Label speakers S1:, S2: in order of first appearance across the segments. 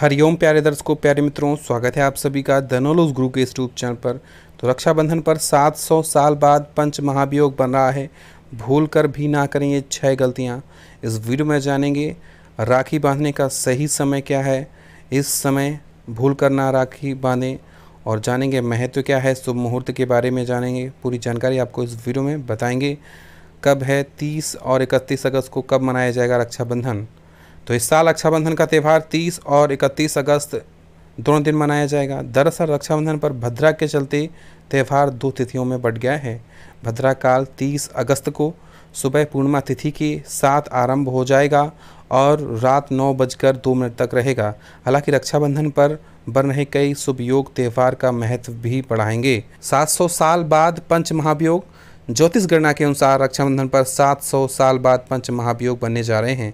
S1: हरिओम प्यारे दर्शकों प्यारे मित्रों स्वागत है आप सभी का धनोलोज गुरु के यूट्यूब चैनल पर तो रक्षाबंधन पर 700 साल बाद पंच महाभियोग बन रहा है भूल कर भी ना करें ये छह गलतियाँ इस वीडियो में जानेंगे राखी बांधने का सही समय क्या है इस समय भूल कर ना राखी बांधें और जानेंगे महत्व क्या है शुभ मुहूर्त के बारे में जानेंगे पूरी जानकारी आपको इस वीडियो में बताएँगे कब है तीस और इकतीस अगस्त को कब मनाया जाएगा रक्षाबंधन तो इस साल रक्षाबंधन का त्यौहार 30 और 31 अगस्त दोनों दिन मनाया जाएगा दरअसल रक्षाबंधन पर भद्रा के चलते त्यौहार दो तिथियों में बढ़ गया है भद्रा काल 30 अगस्त को सुबह पूर्णिमा तिथि के साथ आरंभ हो जाएगा और रात नौ बजकर दो मिनट तक रहेगा हालांकि रक्षाबंधन पर बन रहे कई शुभ योग त्यौहार का महत्व भी बढ़ाएंगे 700 साल बाद पंच महाभियोग ज्योतिष गणना के अनुसार रक्षाबंधन पर 700 साल बाद पंच महाभियोग बनने जा रहे हैं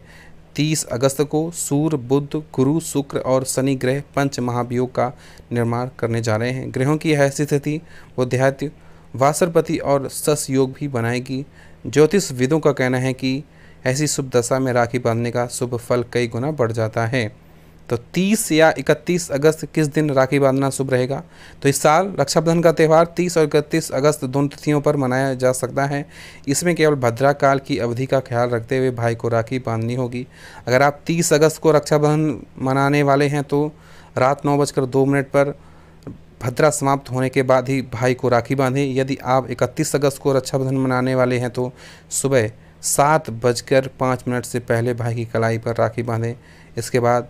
S1: 30 अगस्त को सूर्य बुद्ध गुरु शुक्र और शनि ग्रह पंच महाभियोग का निर्माण करने जा रहे हैं ग्रहों की यह स्थिति बुद्धात्य वासरपति और सस योग भी बनाएगी ज्योतिषविदों का कहना है कि ऐसी शुभ दशा में राखी बांधने का शुभ फल कई गुना बढ़ जाता है तो 30 या 31 अगस्त किस दिन राखी बांधना शुभ रहेगा तो इस साल रक्षाबंधन का त्यौहार 30 और इकतीस अगस्त दोनों तिथियों पर मनाया जा सकता है इसमें केवल भद्रा काल की अवधि का ख्याल रखते हुए भाई को राखी बांधनी होगी अगर आप 30 अगस्त को रक्षाबंधन मनाने वाले हैं तो रात नौ बजकर दो मिनट पर भद्रा समाप्त होने के बाद ही भाई को राखी बांधें यदि आप इकतीस अगस्त को रक्षाबंधन मनाने वाले हैं तो सुबह सात बजकर पाँच मिनट से पहले भाई की कलाई पर राखी बांधें इसके बाद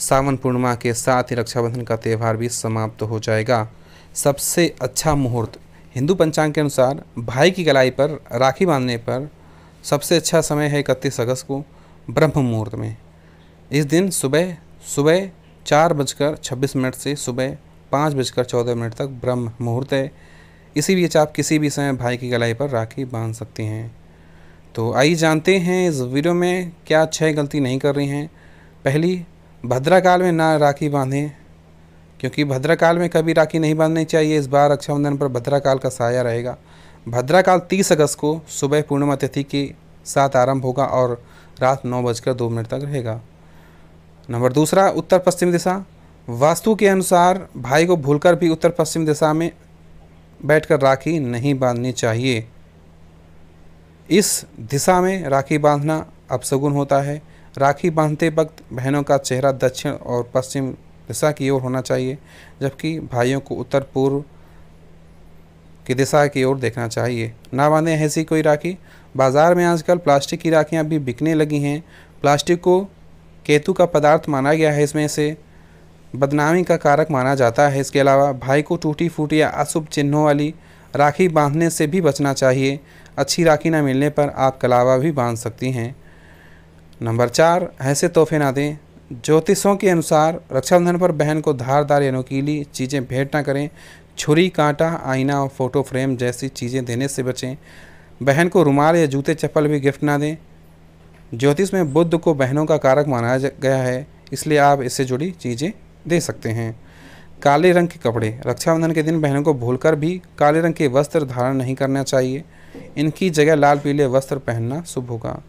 S1: सावन पूर्णिमा के साथ ही रक्षाबंधन का त्यौहार भी समाप्त तो हो जाएगा सबसे अच्छा मुहूर्त हिंदू पंचांग के अनुसार भाई की गलाई पर राखी बांधने पर सबसे अच्छा समय है इकतीस अगस्त को ब्रह्म मुहूर्त में इस दिन सुबह सुबह चार बजकर छब्बीस मिनट से सुबह पाँच बजकर चौदह मिनट तक ब्रह्म मुहूर्त है इसी बीच आप किसी भी समय भाई की गलाई पर राखी बांध सकते हैं तो आइए जानते हैं इस वीडियो में क्या छः गलती नहीं कर रही हैं पहली भद्राकाल में ना राखी बांधें क्योंकि भद्राकाल में कभी राखी नहीं बांधनी चाहिए इस बार रक्षाबंधन पर भद्राकाल का साया रहेगा भद्राकाल तीस अगस्त को सुबह पूर्णिमा तिथि के साथ आरंभ होगा और रात नौ बजकर दो मिनट तक रहेगा नंबर दूसरा उत्तर पश्चिम दिशा वास्तु के अनुसार भाई को भूलकर भी उत्तर पश्चिम दिशा में बैठकर राखी नहीं बांधनी चाहिए इस दिशा में राखी बांधना अपसगुन होता है राखी बांधते वक्त बहनों का चेहरा दक्षिण और पश्चिम दिशा की ओर होना चाहिए जबकि भाइयों को उत्तर पूर्व की दिशा की ओर देखना चाहिए ना बांधें ऐसी कोई राखी बाज़ार में आजकल प्लास्टिक की राखियाँ भी बिकने लगी हैं प्लास्टिक को केतु का पदार्थ माना गया है इसमें से बदनामी का कारक माना जाता है इसके अलावा भाई को टूटी फूटी या अशुभ चिन्हों वाली राखी बांधने से भी बचना चाहिए अच्छी राखी ना मिलने पर आप कलावा भी बांध सकती हैं नंबर चार ऐसे तोहफे ना दें ज्योतिषों के अनुसार रक्षाबंधन पर बहन को धारदार या नोकीली चीज़ें भेंट ना करें छुरी कांटा आईना और फोटो फ्रेम जैसी चीज़ें देने से बचें बहन को रुमाल या जूते चप्पल भी गिफ्ट ना दें ज्योतिष में बुद्ध को बहनों का कारक माना गया है इसलिए आप इससे जुड़ी चीज़ें दे सकते हैं काले रंग के कपड़े रक्षाबंधन के दिन बहनों को भूलकर भी काले रंग के वस्त्र धारण नहीं करना चाहिए इनकी जगह लाल पीले वस्त्र पहनना शुभ होगा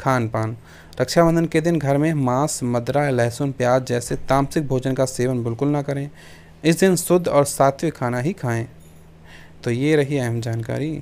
S1: खान पान रक्षाबंधन के दिन घर में मांस मदरा लहसुन प्याज जैसे तामसिक भोजन का सेवन बिल्कुल ना करें इस दिन शुद्ध और सात्विक खाना ही खाएं तो ये रही अहम जानकारी